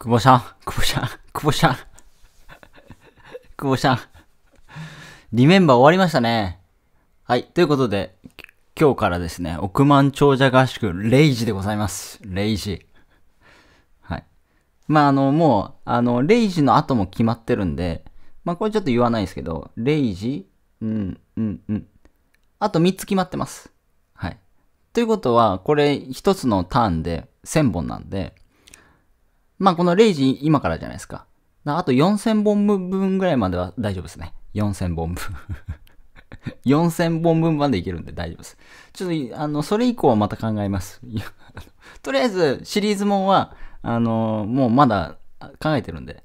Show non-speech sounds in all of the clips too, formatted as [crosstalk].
久保さん、久保さん、久保さん。久保さん。リメンバー終わりましたね。はい。ということで、今日からですね、億万長者合宿、0時でございます。0時。はい。まあ、あの、もう、あの、0時の後も決まってるんで、まあ、これちょっと言わないですけど、0時、うん、うん、うん。あと3つ決まってます。はい。ということは、これ1つのターンで1000本なんで、まあこの0時今からじゃないですか。あと4000本分ぐらいまでは大丈夫ですね。4000本分4000 [laughs] 本分までいけるんで大丈夫です。ちょっと、あの、それ以降はまた考えます。[laughs] とりあえず、シリーズもんは、あの、もうまだ考えてるんで。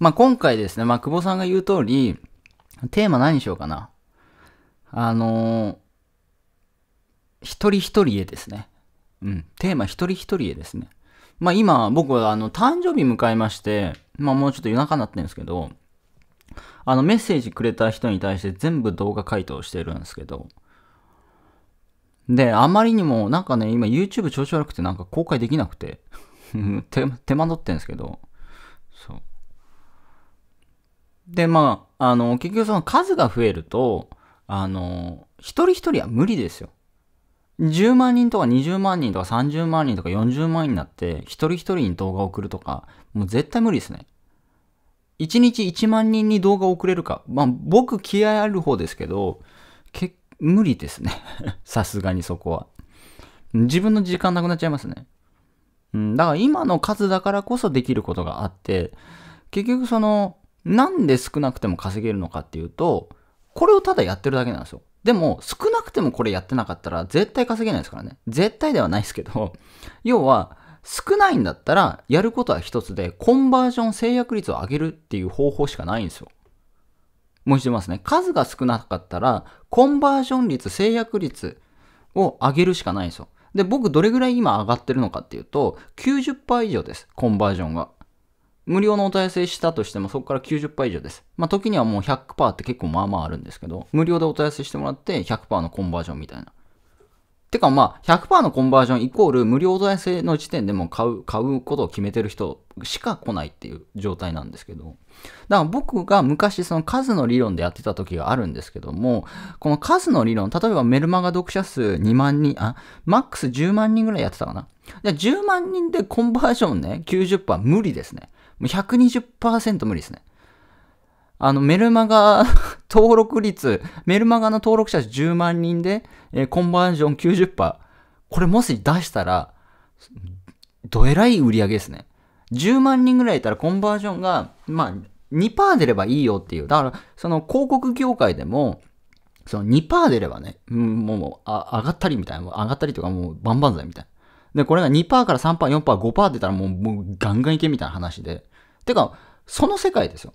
まあ、今回ですね、まあ、久保さんが言う通り、テーマ何にしようかな。あの一人一人へですね。うん、テーマ一人一人へですね。まあ今、僕はあの、誕生日迎えまして、まあもうちょっと夜中になってるんですけど、あの、メッセージくれた人に対して全部動画回答してるんですけど、で、あまりにも、なんかね、今 YouTube 調子悪くてなんか公開できなくて [laughs] 手、手間取ってんですけど、そう。で、まあ、あの、結局その数が増えると、あの、一人一人は無理ですよ。10万人とか20万人とか30万人とか40万人になって、一人一人に動画を送るとか、もう絶対無理ですね。1日1万人に動画を送れるか。まあ、僕気合ある方ですけど、け無理ですね。[laughs] さすがにそこは。自分の時間なくなっちゃいますね。うん、だから今の数だからこそできることがあって、結局その、なんで少なくても稼げるのかっていうと、これをただやってるだけなんですよ。でも、少なくてもこれやってなかったら絶対稼げないですからね。絶対ではないですけど、[laughs] 要は、少ないんだったら、やることは一つで、コンバージョン制約率を上げるっていう方法しかないんですよ。もう一度ますね。数が少なかったら、コンバージョン率、制約率を上げるしかないんですよ。で、僕どれぐらい今上がってるのかっていうと、90%以上です。コンバージョンが。無料のお問い合わせしたとしてもそこから90%以上です。まあ、時にはもう100%って結構まあまああるんですけど、無料でお問い合わせしてもらって100%のコンバージョンみたいな。てかまあ100%のコンバージョンイコール無料お問い合わせの時点でも買う、買うことを決めてる人しか来ないっていう状態なんですけど。だから僕が昔その数の理論でやってた時があるんですけども、この数の理論、例えばメルマガ読者数2万人、あ、マックス10万人ぐらいやってたかな。じゃ10万人でコンバージョンね、90%無理ですね。もう120%無理ですね。あの、メルマガ [laughs] 登録率、メルマガの登録者10万人で、えー、コンバージョン90%。これもし出したら、どえらい売り上げですね。10万人ぐらいいたらコンバージョンが、まあ、2%出ればいいよっていう。だから、その広告業界でも、その2%出ればね、もう上がったりみたいな、上がったりとかもうバンだみたいな。で、これが2%から3%、4%、5%出たらもうもうガンガンいけみたいな話で。てか、その世界ですよ。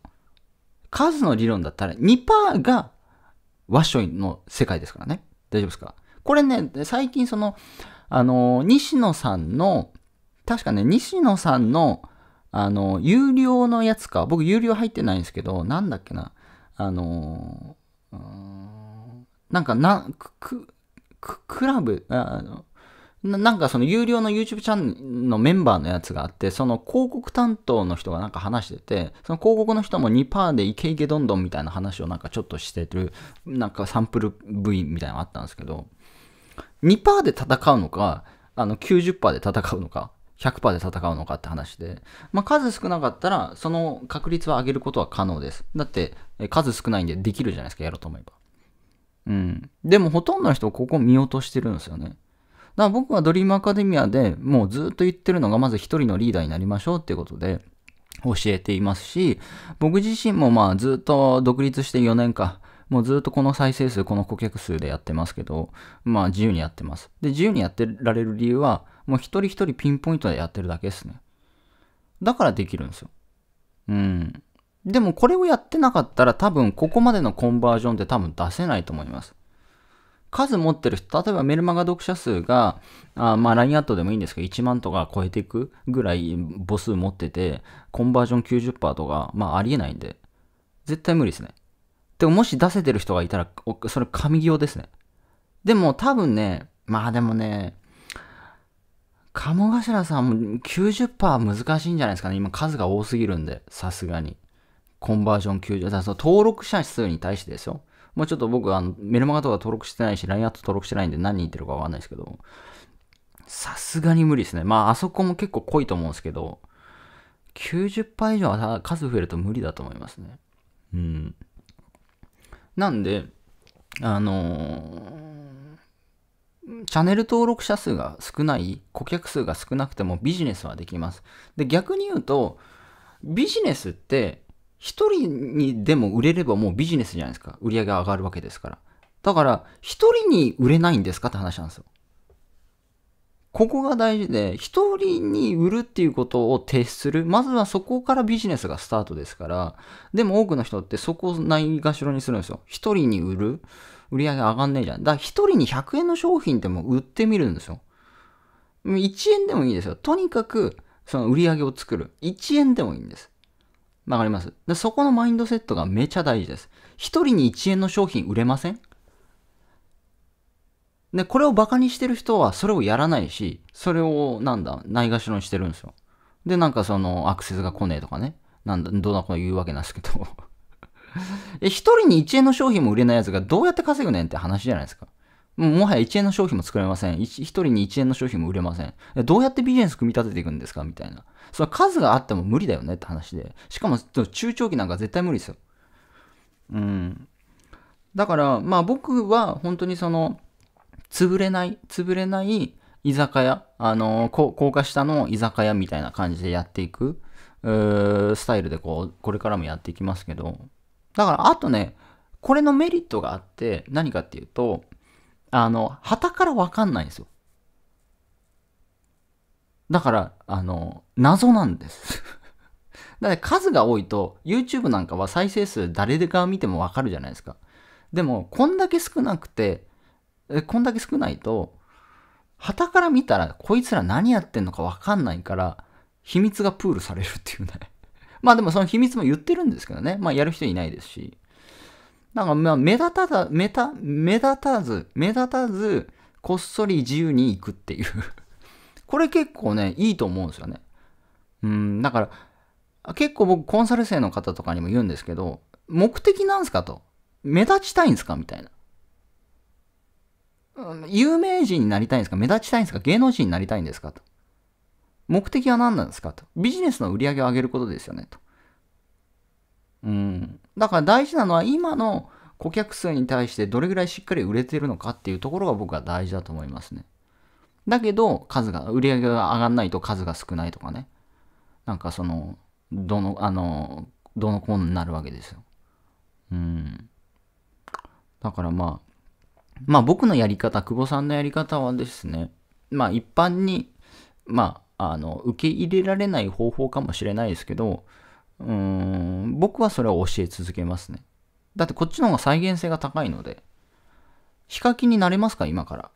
数の理論だったら2%が和書の世界ですからね。大丈夫ですかこれね、最近その、あの、西野さんの、確かね、西野さんの、あの、有料のやつか、僕有料入ってないんですけど、なんだっけな、あの、なんかな、く、く、クラブ、あの、なんかその有料の YouTube チャンネルのメンバーのやつがあって、その広告担当の人がなんか話してて、その広告の人も2%でイケイケどんどんみたいな話をなんかちょっとしてる、なんかサンプル部員みたいなのがあったんですけど、2%で戦うのか、あの90%で戦うのか、100%で戦うのかって話で、まあ、数少なかったら、その確率は上げることは可能です。だって、数少ないんでできるじゃないですか、やろうと思えば。うん。でもほとんどの人ここ見落としてるんですよね。から僕はドリームアカデミアでもうずっと言ってるのが、まず一人のリーダーになりましょうっていうことで、教えていますし、僕自身もまあずっと独立して4年間、もうずっとこの再生数、この顧客数でやってますけど、まあ自由にやってます。で、自由にやってられる理由は、もう一人一人ピンポイントでやってるだけですね。だからできるんですよ。うん。でもこれをやってなかったら多分ここまでのコンバージョンって多分出せないと思います。数持ってる人、例えばメルマガ読者数が、あまあ LINE アットでもいいんですけど、1万とか超えていくぐらい母数持ってて、コンバージョン90%とか、まあありえないんで、絶対無理ですね。でももし出せてる人がいたら、それ神業ですね。でも多分ね、まあでもね、鴨頭さんも90%難しいんじゃないですかね。今数が多すぎるんで、さすがに。コンバージョン90、その登録者数に対してですよ。もうちょっと僕、あのメルマガとか登録してないし、LINE アット登録してないんで何人いてるかわかんないですけど、さすがに無理ですね。まあ、あそこも結構濃いと思うんですけど、90%以上は数増えると無理だと思いますね。うん。なんで、あのー、チャンネル登録者数が少ない、顧客数が少なくてもビジネスはできます。で、逆に言うと、ビジネスって一人にでも売れればもうビジネスじゃないですか。売り上げ上がるわけですから。だから、一人に売れないんですかって話なんですよ。ここが大事で、一人に売るっていうことを提出する。まずはそこからビジネスがスタートですから、でも多くの人ってそこをないがしろにするんですよ。一人に売る。売り上げ上がんねえじゃん。だから一人に100円の商品でも売ってみるんですよ。1円でもいいですよ。とにかく、その売り上げを作る。1円でもいいんです。わかります。で、そこのマインドセットがめちゃ大事です。一人に1円の商品売れませんで、これをバカにしてる人はそれをやらないし、それを、なんだ、ないがしろにしてるんですよ。で、なんかその、アクセスが来ねえとかね。なんだ、どうなこと言うわけなんですけど。[laughs] 一人に1円の商品も売れないやつがどうやって稼ぐねんって話じゃないですか。もはや1円の商品も作れません。1, 1人に1円の商品も売れません。どうやってビジネス組み立てていくんですかみたいな。それ数があっても無理だよねって話で。しかも中長期なんか絶対無理ですよ。うん。だから、まあ僕は本当にその、潰れない、潰れない居酒屋、あのー、高架下の居酒屋みたいな感じでやっていく、スタイルでこう、これからもやっていきますけど。だから、あとね、これのメリットがあって、何かっていうと、あの、旗からわかんないんですよ。だから、あの、謎なんです。[laughs] だって数が多いと、YouTube なんかは再生数誰が見てもわかるじゃないですか。でも、こんだけ少なくて、こんだけ少ないと、旗から見たら、こいつら何やってんのかわかんないから、秘密がプールされるっていうね。[laughs] まあでもその秘密も言ってるんですけどね。まあやる人いないですし。なんかまあ目立たず、目立たず、目立たず、こっそり自由に行くっていう [laughs] これ結構ね、いいと思うんですよね。うん、だから、結構僕コンサル生の方とかにも言うんですけど、目的なんすかと。目立ちたいんすかみたいな。有名人になりたいんですか目立ちたいんですか芸能人になりたいんですかと。目的は何なんですかと。ビジネスの売り上げを上げることですよねと。うん、だから大事なのは今の顧客数に対してどれぐらいしっかり売れてるのかっていうところが僕は大事だと思いますね。だけど数が売り上げが上がんないと数が少ないとかねなんかそのどのあのどのコーナーになるわけですよ。うん。だからまあまあ僕のやり方久保さんのやり方はですねまあ一般にまああの受け入れられない方法かもしれないですけどうーん、僕はそれを教え続けますね。だってこっちの方が再現性が高いので、ヒカキンになれますか今から。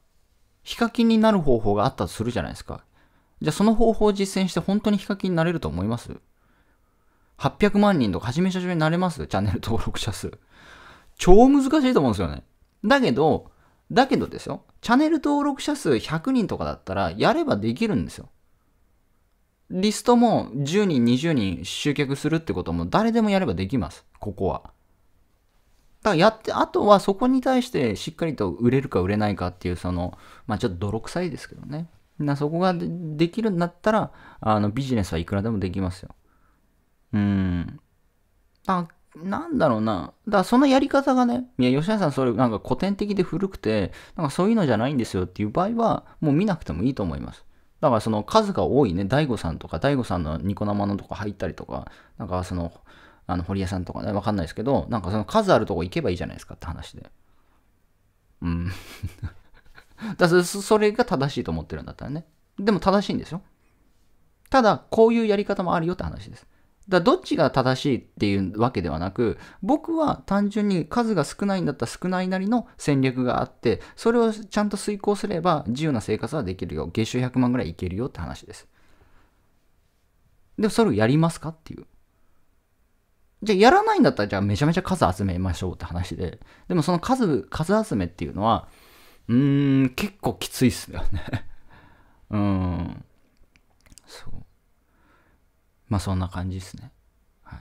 ヒカキンになる方法があったとするじゃないですか。じゃあその方法を実践して本当にヒカキンになれると思います ?800 万人とか始め初めになれますチャンネル登録者数。超難しいと思うんですよね。だけど、だけどですよ。チャンネル登録者数100人とかだったらやればできるんですよ。リストも10人、20人集客するってことも誰でもやればできます。ここは。だからやって、あとはそこに対してしっかりと売れるか売れないかっていう、その、まあちょっと泥臭いですけどね。なそこができるんだったら、あのビジネスはいくらでもできますよ。うん。あ、なんだろうな。だからそのやり方がね、いや、吉田さんそれなんか古典的で古くて、なんかそういうのじゃないんですよっていう場合は、もう見なくてもいいと思います。だからその数が多いね、大悟さんとか、大悟さんのニコ生のとこ入ったりとか、なんかその、あの、堀江さんとかね、わかんないですけど、なんかその数あるとこ行けばいいじゃないですかって話で。うん。[laughs] だそれが正しいと思ってるんだったらね。でも正しいんですよ。ただ、こういうやり方もあるよって話です。だどっちが正しいっていうわけではなく、僕は単純に数が少ないんだったら少ないなりの戦略があって、それをちゃんと遂行すれば自由な生活はできるよ。月収100万ぐらいいけるよって話です。でもそれをやりますかっていう。じゃあやらないんだったらじゃあめちゃめちゃ数集めましょうって話で。でもその数、数集めっていうのは、うーん、結構きついっすよね [laughs] うん。そう。まあそんな感じですね。はい。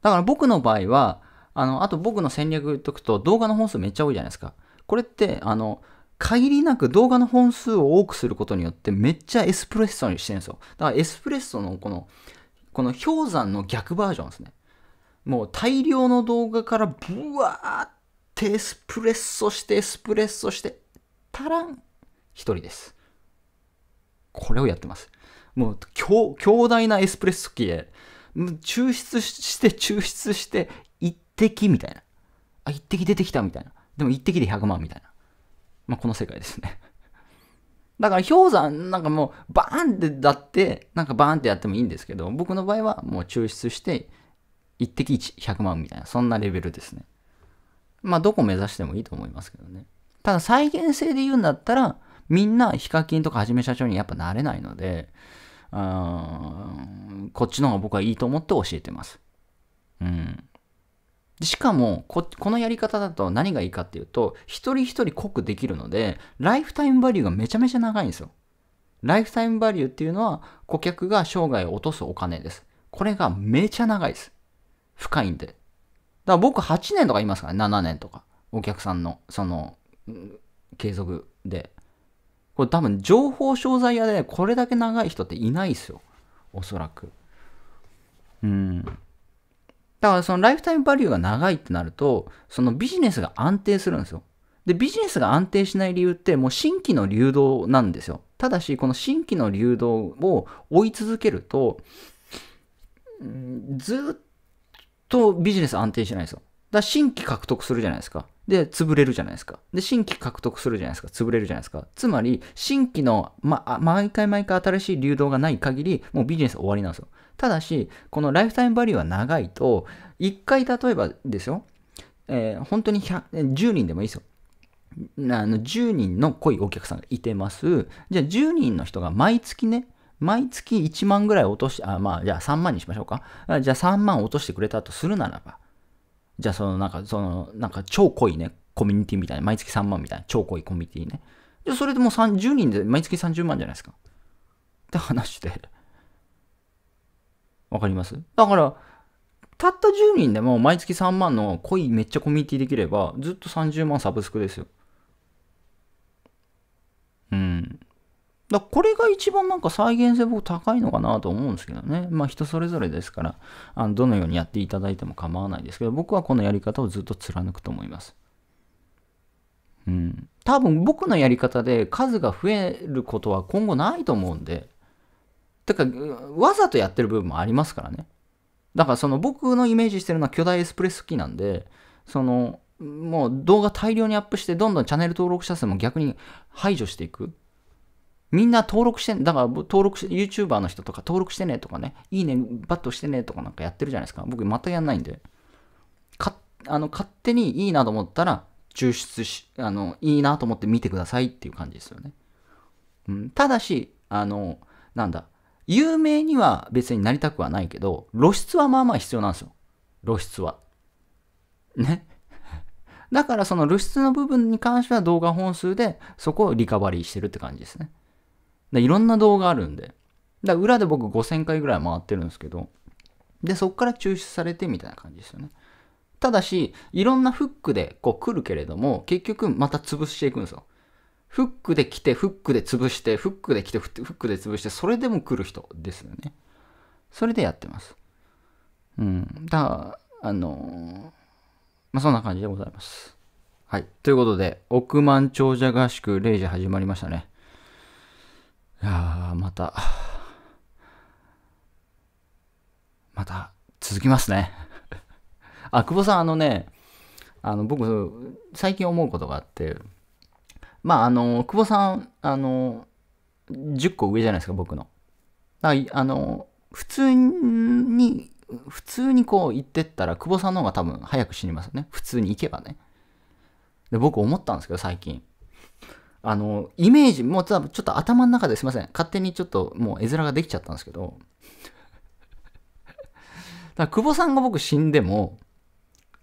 だから僕の場合は、あの、あと僕の戦略言っとくと動画の本数めっちゃ多いじゃないですか。これって、あの、限りなく動画の本数を多くすることによってめっちゃエスプレッソにしてるんですよ。だからエスプレッソのこの、この氷山の逆バージョンですね。もう大量の動画からブワーってエスプレッソしてエスプレッソして、足らん一人です。これをやってます。もう強大なエスプレッソ機へ、抽出して抽出して、一滴みたいな。あ、一滴出てきたみたいな。でも一滴で100万みたいな。まあ、この世界ですね [laughs] だから氷山なんかもうバーンってだって、なんかバーンってやってもいいんですけど、僕の場合はもう抽出して一滴100万みたいな、そんなレベルですね。まあどこ目指してもいいと思いますけどね。ただ再現性で言うんだったら、みんなヒカキンとかはじめ社長にやっぱなれないので、こっちの方が僕はいいと思って教えてます。うん。しかもこ、このやり方だと何がいいかっていうと、一人一人濃くできるので、ライフタイムバリューがめちゃめちゃ長いんですよ。ライフタイムバリューっていうのは、顧客が生涯を落とすお金です。これがめちゃ長いです。深いんで。だから僕8年とか言いますからね、7年とか。お客さんの、その、継続で。これ多分情報商材屋でこれだけ長い人っていないですよ。おそらく。うん。だからそのライフタイムバリューが長いってなると、そのビジネスが安定するんですよ。で、ビジネスが安定しない理由ってもう新規の流動なんですよ。ただし、この新規の流動を追い続けると、ずっとビジネス安定しないですよ。だから新規獲得するじゃないですか。で、潰れるじゃないですか。で、新規獲得するじゃないですか。潰れるじゃないですか。つまり、新規の、ま、毎回毎回新しい流動がない限り、もうビジネス終わりなんですよ。ただし、このライフタイムバリューは長いと、一回例えばですよ、えー、本当に10人でもいいですよ。あの10人の濃いお客さんがいてます。じゃあ10人の人が毎月ね、毎月1万ぐらい落とし、あ、まあじゃあ3万にしましょうか。じゃあ3万落としてくれたとするならば、じゃあそのなんか、そのなんか超濃いね、コミュニティみたいな、毎月3万みたいな、超濃いコミュニティね。じゃそれでもう30人で毎月30万じゃないですか。って話で。わかりますだから、たった10人でも毎月3万の濃いめっちゃコミュニティできれば、ずっと30万サブスクですよ。うん。だこれが一番なんか再現性僕高いのかなと思うんですけどね。まあ人それぞれですから、あのどのようにやっていただいても構わないですけど、僕はこのやり方をずっと貫くと思います。うん。多分僕のやり方で数が増えることは今後ないと思うんで、てか、わざとやってる部分もありますからね。だからその僕のイメージしてるのは巨大エスプレス機なんで、その、もう動画大量にアップしてどんどんチャンネル登録者数も逆に排除していく。みんな登録して、だから登録し、YouTuber の人とか登録してねとかね、いいね、バットしてねとかなんかやってるじゃないですか。僕またやんないんで。か、あの、勝手にいいなと思ったら、抽出し、あの、いいなと思って見てくださいっていう感じですよね。うん、ただし、あの、なんだ、有名には別になりたくはないけど、露出はまあまあ必要なんですよ。露出は。ね。だからその露出の部分に関しては動画本数でそこをリカバリーしてるって感じですね。でいろんな動画あるんで。だ裏で僕5000回ぐらい回ってるんですけど、で、そこから抽出されてみたいな感じですよね。ただし、いろんなフックでこう来るけれども、結局また潰していくんですよ。フックで来て、フックで潰して、フックで来て、フックで潰して、それでも来る人ですよね。それでやってます。うん。だから、あのー、まあ、そんな感じでございます。はい。ということで、億万長者合宿0時始まりましたね。いやまた、また続きますねあ、久保さん、あのね、あの僕、最近思うことがあって、まあ、あの、久保さん、あの、10個上じゃないですか、僕の。だから、あの、普通に、普通にこう行ってったら、久保さんの方が多分早く死にますよね。普通に行けばね。で、僕思ったんですけど、最近。あの、イメージ、もうちょっと頭の中ですいません。勝手にちょっともう絵面ができちゃったんですけど、[laughs] だから久保さんが僕死んでも、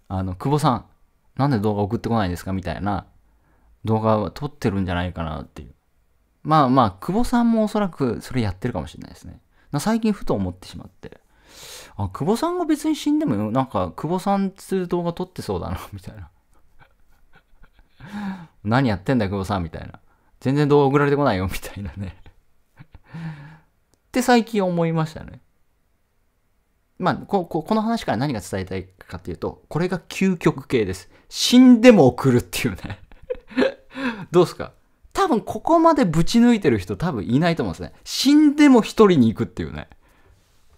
あの、久保さん、なんで動画送ってこないんですかみたいな動画は撮ってるんじゃないかなっていう。まあまあ、久保さんもおそらくそれやってるかもしれないですね。最近ふと思ってしまって。あ、久保さんが別に死んでも、なんか、久保さんつう動画撮ってそうだな、みたいな。何やってんだよ、久保さん、みたいな。全然動画送られてこないよ、[laughs] みたいなねって最近思いましたね。まあ、こここの話から何が伝えたいかっていうと、これが究極系です。死んでも送るっていうね [laughs] どうすか多分ここまでぶち抜いてる人多分いないと思うんですね。死んでも一人に行くっていうね。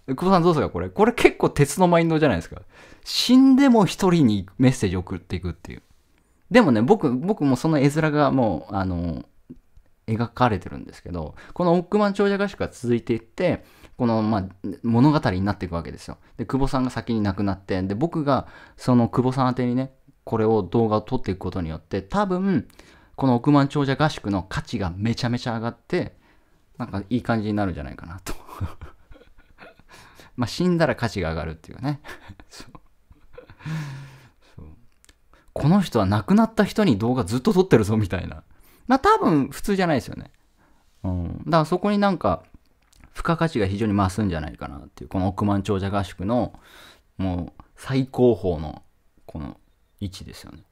久保さんどうすかこれ。これ結構鉄のマインドじゃないですか。死んでも一人にメッセージ送っていくっていう。でもね、僕、僕もその絵面がもう、あの、描かれてるんですけど、この億万長者合宿が続いていって、この、まあ、物語になっていくわけですよ。で、久保さんが先に亡くなって、で、僕が、その久保さん宛てにね、これを動画を撮っていくことによって、多分、この億万長者合宿の価値がめちゃめちゃ上がって、なんかいい感じになるんじゃないかなと。[laughs] まあ、死んだら価値が上がるっていうね。[laughs] そうこの人は亡くなった人に動画ずっと撮ってるぞみたいな。まあ多分普通じゃないですよね。うん。だからそこになんか、付加価値が非常に増すんじゃないかなっていう、この億万長者合宿の、もう最高峰の、この位置ですよね。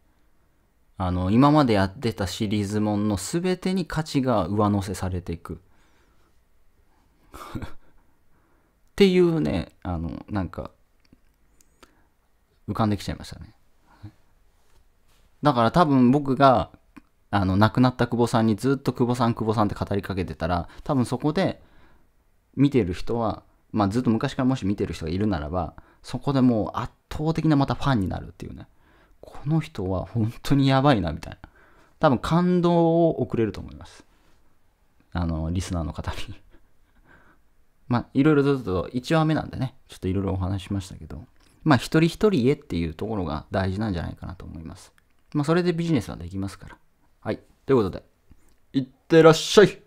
あの、今までやってたシリーズもの全てに価値が上乗せされていく。[laughs] っていうね、あの、なんか、浮かんできちゃいましたね。だから多分僕が、あの、亡くなった久保さんにずっと久保さん、久保さんって語りかけてたら、多分そこで見てる人は、まあずっと昔からもし見てる人がいるならば、そこでもう圧倒的なまたファンになるっていうね。この人は本当にやばいな、みたいな。多分感動を送れると思います。あの、リスナーの方に [laughs] まあ、いろいろずっと1話目なんでね、ちょっといろいろお話しましたけど、まあ、一人一人へっていうところが大事なんじゃないかなと思います。まあ、それでビジネスはできますから。はい。ということで、いってらっしゃい